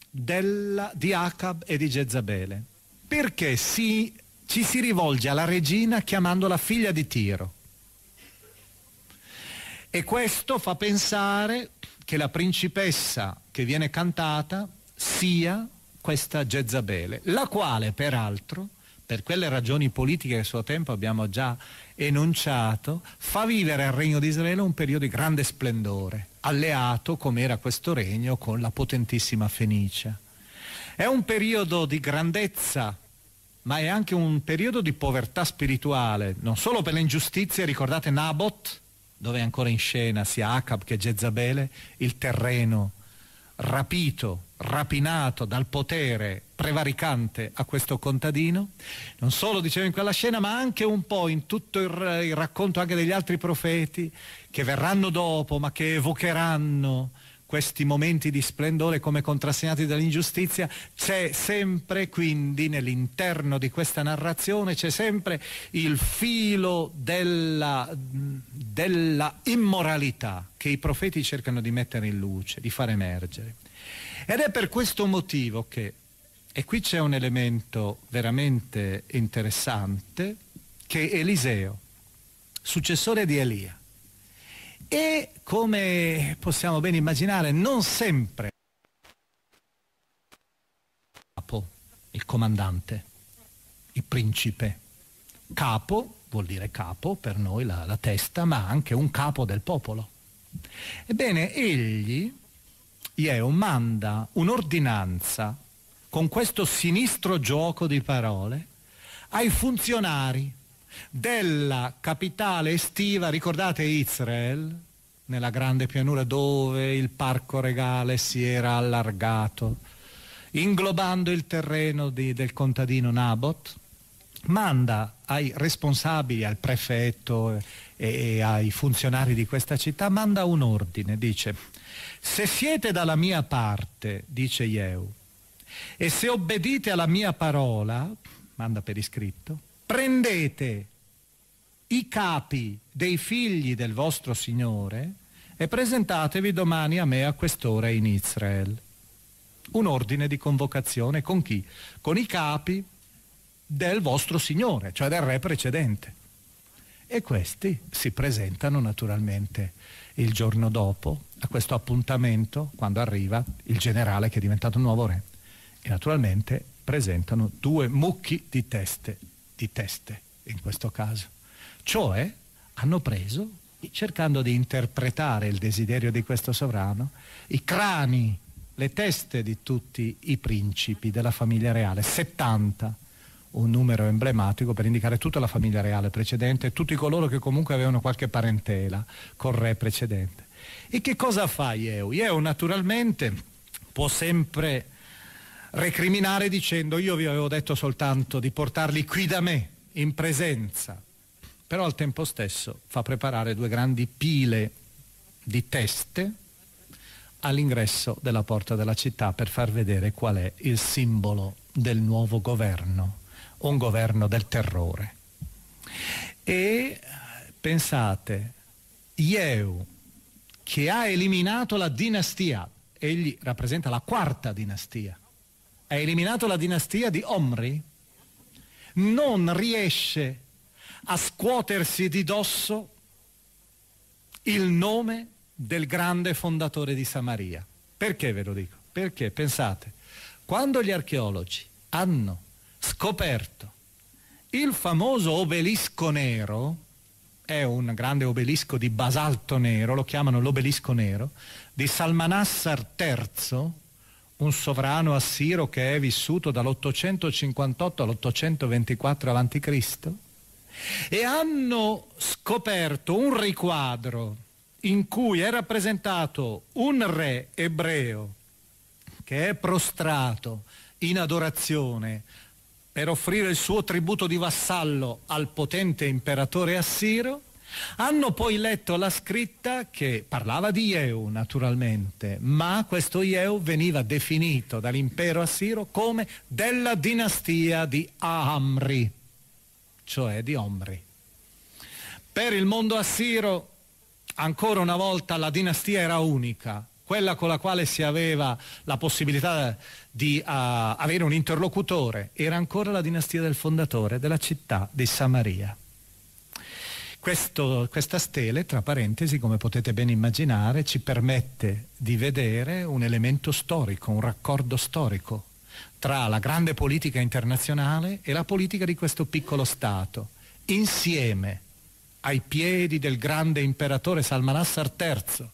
della, di Acab e di Jezabele perché si, ci si rivolge alla regina chiamandola figlia di Tiro. E questo fa pensare che la principessa che viene cantata sia questa Jezabele, la quale peraltro, per quelle ragioni politiche che a suo tempo abbiamo già enunciato, fa vivere al Regno di Israele un periodo di grande splendore, alleato come era questo regno con la potentissima Fenicia. È un periodo di grandezza, ma è anche un periodo di povertà spirituale, non solo per le ingiustizie, ricordate Nabot, dove è ancora in scena sia Acab che Jezabele, il terreno rapito, rapinato dal potere prevaricante a questo contadino, non solo dicevo in quella scena, ma anche un po' in tutto il, il racconto anche degli altri profeti che verranno dopo, ma che evocheranno questi momenti di splendore come contrassegnati dall'ingiustizia, c'è sempre quindi nell'interno di questa narrazione, c'è sempre il filo della, della immoralità che i profeti cercano di mettere in luce, di far emergere. Ed è per questo motivo che, e qui c'è un elemento veramente interessante, che Eliseo, successore di Elia, e come possiamo ben immaginare non sempre capo, il comandante, il principe. Capo vuol dire capo per noi la, la testa, ma anche un capo del popolo. Ebbene, egli, Ieo, manda un'ordinanza con questo sinistro gioco di parole ai funzionari della capitale estiva, ricordate Israel, nella grande pianura dove il parco regale si era allargato, inglobando il terreno di, del contadino Nabot, manda ai responsabili, al prefetto e, e ai funzionari di questa città, manda un ordine, dice, se siete dalla mia parte, dice Jeu, e se obbedite alla mia parola, manda per iscritto, prendete i capi dei figli del vostro Signore e presentatevi domani a me a quest'ora in Israel. Un ordine di convocazione con chi? Con i capi del vostro Signore, cioè del re precedente. E questi si presentano naturalmente il giorno dopo a questo appuntamento quando arriva il generale che è diventato nuovo re. E naturalmente presentano due mucchi di teste di teste in questo caso. Cioè hanno preso, cercando di interpretare il desiderio di questo sovrano, i crani, le teste di tutti i principi della famiglia reale, 70 un numero emblematico per indicare tutta la famiglia reale precedente e tutti coloro che comunque avevano qualche parentela col re precedente. E che cosa fa Yeu? Yeu naturalmente può sempre recriminare dicendo io vi avevo detto soltanto di portarli qui da me, in presenza, però al tempo stesso fa preparare due grandi pile di teste all'ingresso della porta della città per far vedere qual è il simbolo del nuovo governo, un governo del terrore. E pensate, Yeu, che ha eliminato la dinastia, egli rappresenta la quarta dinastia, ha eliminato la dinastia di Omri, non riesce a scuotersi di dosso il nome del grande fondatore di Samaria. Perché ve lo dico? Perché pensate, quando gli archeologi hanno scoperto il famoso obelisco nero, è un grande obelisco di basalto nero, lo chiamano l'obelisco nero, di Salmanassar III, un sovrano assiro che è vissuto dall'858 all'824 a.C. e hanno scoperto un riquadro in cui è rappresentato un re ebreo che è prostrato in adorazione per offrire il suo tributo di vassallo al potente imperatore assiro hanno poi letto la scritta che parlava di Ieu naturalmente, ma questo Ieu veniva definito dall'impero assiro come della dinastia di Amri, cioè di Omri. Per il mondo assiro, ancora una volta, la dinastia era unica, quella con la quale si aveva la possibilità di uh, avere un interlocutore, era ancora la dinastia del fondatore della città di Samaria. Questo, questa stele, tra parentesi, come potete ben immaginare, ci permette di vedere un elemento storico, un raccordo storico tra la grande politica internazionale e la politica di questo piccolo Stato, insieme ai piedi del grande imperatore Salmanassar III,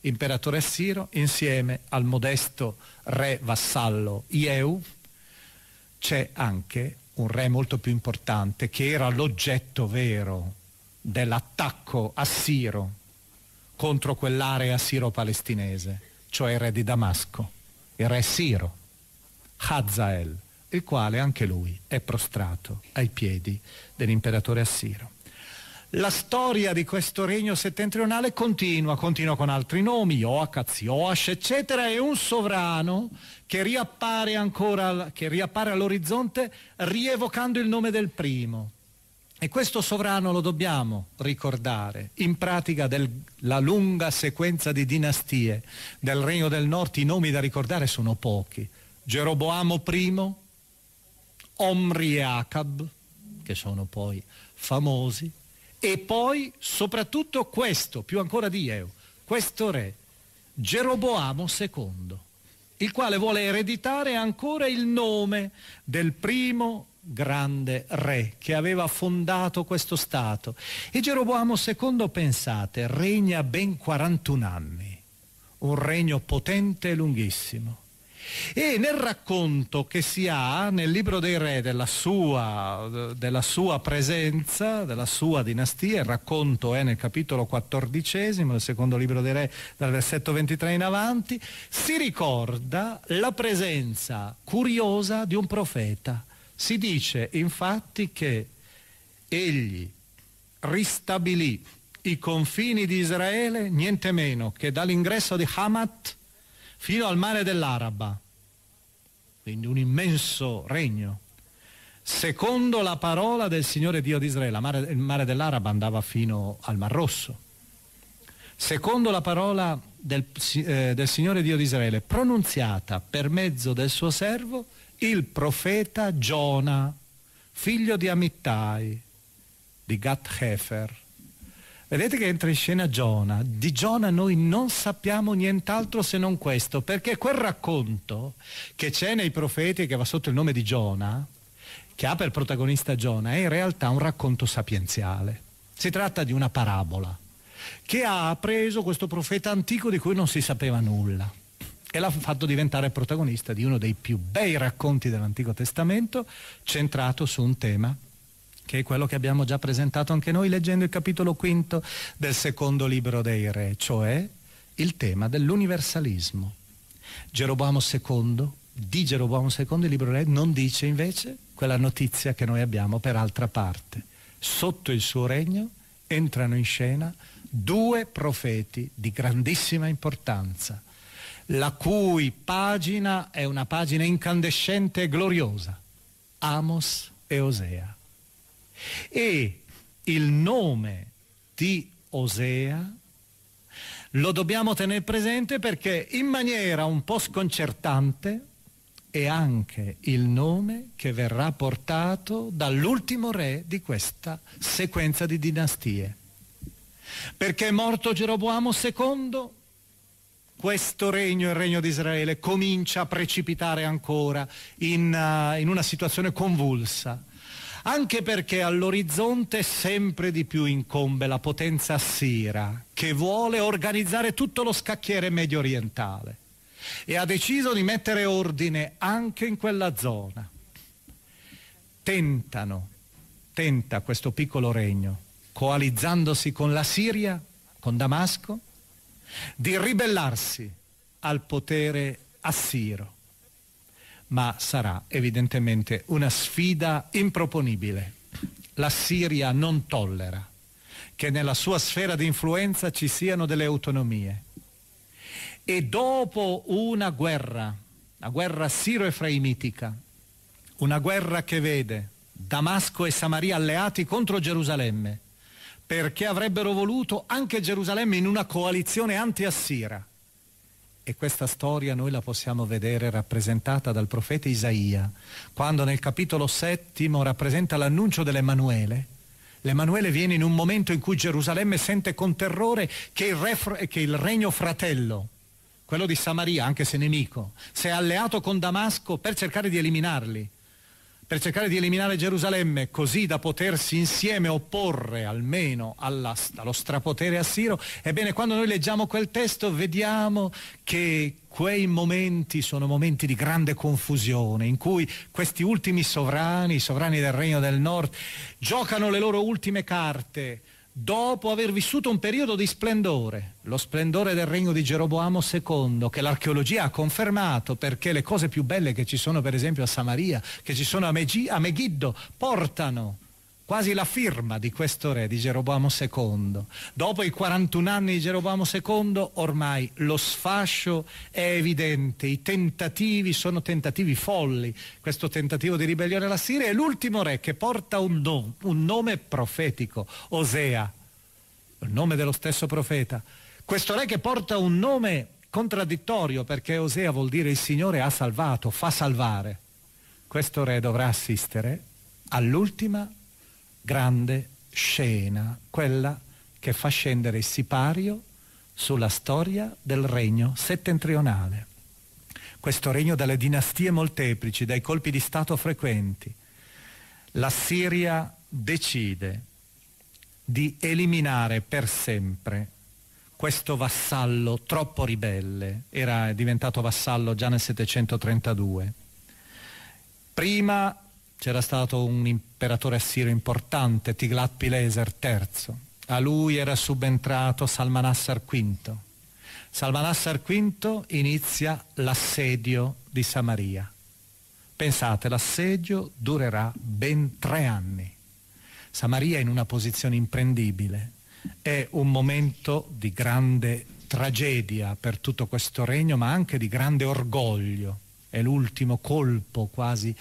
imperatore Assiro, insieme al modesto re vassallo Ieu, c'è anche un re molto più importante che era l'oggetto vero dell'attacco a Siro contro quell'area siro-palestinese, cioè il re di Damasco, il re Siro, Hazael, il quale anche lui è prostrato ai piedi dell'imperatore assiro. La storia di questo regno settentrionale continua, continua con altri nomi, Ioacaz, Ioash, eccetera, e un sovrano che riappare, ancora, che riappare all'orizzonte rievocando il nome del primo, e questo sovrano lo dobbiamo ricordare, in pratica della lunga sequenza di dinastie del Regno del Nord i nomi da ricordare sono pochi. Geroboamo I, Omri e Acab, che sono poi famosi, e poi soprattutto questo, più ancora di Eo, questo re, Geroboamo II, il quale vuole ereditare ancora il nome del primo grande re che aveva fondato questo Stato. E Geroboamo II, pensate, regna ben 41 anni, un regno potente e lunghissimo. E nel racconto che si ha nel libro dei re della sua, della sua, presenza, della sua dinastia, il racconto è nel capitolo quattordicesimo del secondo libro dei re, dal versetto 23 in avanti, si ricorda la presenza curiosa di un profeta si dice infatti che egli ristabilì i confini di Israele niente meno che dall'ingresso di Hamat fino al mare dell'Araba, quindi un immenso regno. Secondo la parola del Signore Dio di Israele, mare, il mare dell'Araba andava fino al Mar Rosso. Secondo la parola del, eh, del Signore Dio di Israele, pronunziata per mezzo del suo servo, il profeta Giona, figlio di Amittai, di Gat Hefer. Vedete che entra in scena Giona. Di Giona noi non sappiamo nient'altro se non questo, perché quel racconto che c'è nei profeti e che va sotto il nome di Giona, che ha per protagonista Giona, è in realtà un racconto sapienziale. Si tratta di una parabola che ha preso questo profeta antico di cui non si sapeva nulla e l'ha fatto diventare protagonista di uno dei più bei racconti dell'Antico Testamento, centrato su un tema che è quello che abbiamo già presentato anche noi leggendo il capitolo quinto del secondo libro dei re, cioè il tema dell'universalismo. Geroboamo II, di Geroboamo II il libro re non dice invece quella notizia che noi abbiamo per altra parte. Sotto il suo regno entrano in scena due profeti di grandissima importanza la cui pagina è una pagina incandescente e gloriosa, Amos e Osea. E il nome di Osea lo dobbiamo tenere presente perché in maniera un po' sconcertante è anche il nome che verrà portato dall'ultimo re di questa sequenza di dinastie. Perché è morto Geroboamo II questo regno, il regno di Israele, comincia a precipitare ancora in, uh, in una situazione convulsa anche perché all'orizzonte sempre di più incombe la potenza assira che vuole organizzare tutto lo scacchiere medio orientale e ha deciso di mettere ordine anche in quella zona. Tentano, tenta questo piccolo regno, coalizzandosi con la Siria, con Damasco, di ribellarsi al potere assiro. Ma sarà evidentemente una sfida improponibile. La Siria non tollera che nella sua sfera di influenza ci siano delle autonomie. E dopo una guerra, la guerra siro-efraimitica, una guerra che vede Damasco e Samaria alleati contro Gerusalemme, perché avrebbero voluto anche Gerusalemme in una coalizione anti-Assira. E questa storia noi la possiamo vedere rappresentata dal profeta Isaia, quando nel capitolo settimo rappresenta l'annuncio dell'Emanuele. L'Emanuele viene in un momento in cui Gerusalemme sente con terrore che il, re, che il regno fratello, quello di Samaria, anche se nemico, si è alleato con Damasco per cercare di eliminarli per cercare di eliminare Gerusalemme, così da potersi insieme opporre almeno alla, allo strapotere assiro, ebbene quando noi leggiamo quel testo vediamo che quei momenti sono momenti di grande confusione, in cui questi ultimi sovrani, i sovrani del Regno del Nord, giocano le loro ultime carte, dopo aver vissuto un periodo di splendore, lo splendore del regno di Geroboamo II, che l'archeologia ha confermato perché le cose più belle che ci sono per esempio a Samaria, che ci sono a, Megiddo, portano quasi la firma di questo re, di Geroboamo II. Dopo i 41 anni di Geroboamo II ormai lo sfascio è evidente, i tentativi sono tentativi folli, questo tentativo di ribellione alla Siria è l'ultimo re che porta un, nom- un nome profetico, Osea, il nome dello stesso profeta. Questo re che porta un nome contraddittorio perché Osea vuol dire il Signore ha salvato, fa salvare. Questo re dovrà assistere all'ultima grande scena, quella che fa scendere il sipario sulla storia del regno settentrionale. Questo regno dalle dinastie molteplici, dai colpi di Stato frequenti. La Siria decide di eliminare per sempre questo vassallo troppo ribelle, era diventato vassallo già nel 732. Prima c'era stato un imperatore assiro importante, Tiglat-Pileser III. A lui era subentrato Salmanassar V. Salmanassar V inizia l'assedio di Samaria. Pensate, l'assedio durerà ben tre anni. Samaria è in una posizione imprendibile. È un momento di grande tragedia per tutto questo regno, ma anche di grande orgoglio è l'ultimo colpo quasi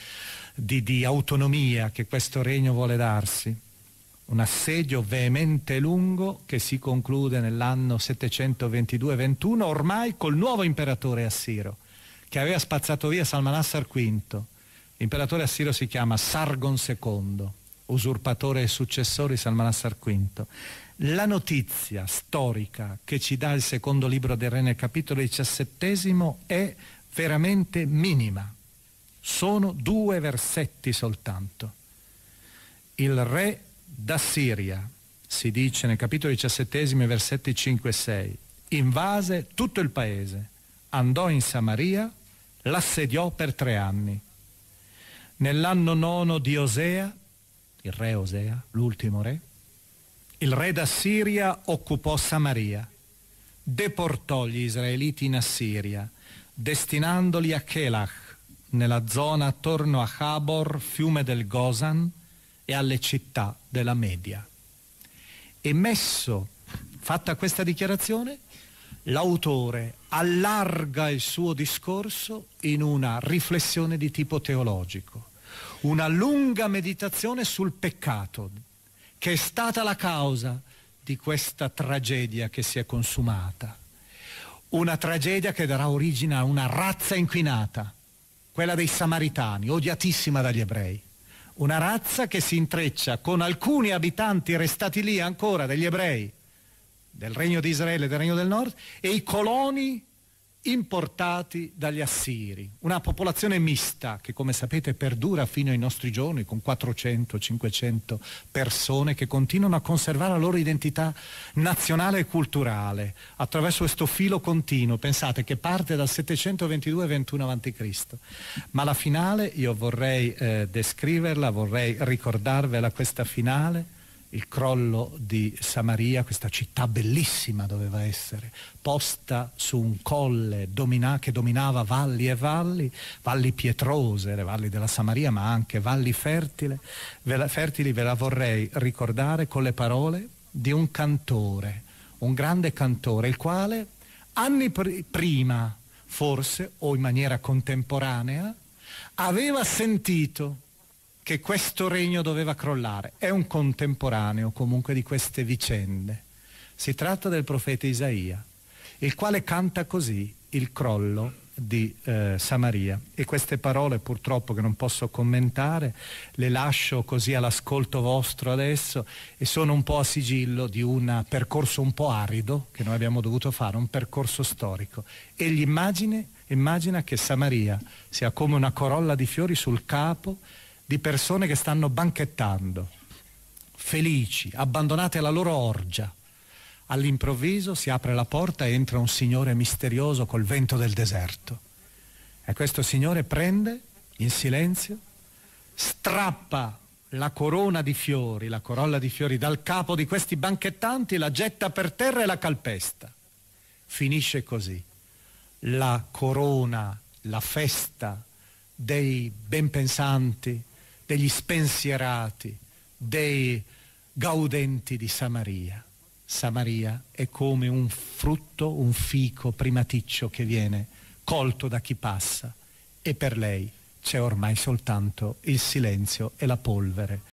di, di autonomia che questo regno vuole darsi. Un assedio veemente lungo che si conclude nell'anno 722-21 ormai col nuovo imperatore assiro che aveva spazzato via Salmanassar V. L'imperatore assiro si chiama Sargon II, usurpatore e successore di Salmanassar V. La notizia storica che ci dà il secondo libro del Re nel capitolo XVII è veramente minima. Sono due versetti soltanto. Il re d'Assiria, si dice nel capitolo 17, versetti 5 e 6, invase tutto il paese, andò in Samaria, l'assediò per tre anni. Nell'anno nono di Osea, il re Osea, l'ultimo re, il re d'Assiria occupò Samaria, deportò gli israeliti in Assiria, destinandoli a Kelach, nella zona attorno a Chabor, fiume del Gosan, e alle città della Media. E messo, fatta questa dichiarazione, l'autore allarga il suo discorso in una riflessione di tipo teologico, una lunga meditazione sul peccato, che è stata la causa di questa tragedia che si è consumata una tragedia che darà origine a una razza inquinata, quella dei samaritani, odiatissima dagli ebrei. Una razza che si intreccia con alcuni abitanti restati lì ancora degli ebrei del Regno di Israele e del Regno del Nord e i coloni importati dagli assiri, una popolazione mista che come sapete perdura fino ai nostri giorni con 400-500 persone che continuano a conservare la loro identità nazionale e culturale attraverso questo filo continuo, pensate che parte dal 722-21 a.C. Ma la finale io vorrei eh, descriverla, vorrei ricordarvela questa finale il crollo di Samaria, questa città bellissima doveva essere, posta su un colle domina, che dominava valli e valli, valli pietrose, le valli della Samaria, ma anche valli fertile, ve la, fertili, ve la vorrei ricordare con le parole di un cantore, un grande cantore, il quale anni pr- prima, forse, o in maniera contemporanea, aveva sentito che questo regno doveva crollare. È un contemporaneo comunque di queste vicende. Si tratta del profeta Isaia, il quale canta così il crollo di eh, Samaria. E queste parole purtroppo che non posso commentare, le lascio così all'ascolto vostro adesso e sono un po' a sigillo di un percorso un po' arido che noi abbiamo dovuto fare, un percorso storico. Egli immagine, immagina che Samaria sia come una corolla di fiori sul capo di persone che stanno banchettando, felici, abbandonate alla loro orgia. All'improvviso si apre la porta e entra un signore misterioso col vento del deserto. E questo signore prende, in silenzio, strappa la corona di fiori, la corolla di fiori dal capo di questi banchettanti, la getta per terra e la calpesta. Finisce così. La corona, la festa dei benpensanti, degli spensierati, dei gaudenti di Samaria. Samaria è come un frutto, un fico primaticcio che viene colto da chi passa e per lei c'è ormai soltanto il silenzio e la polvere.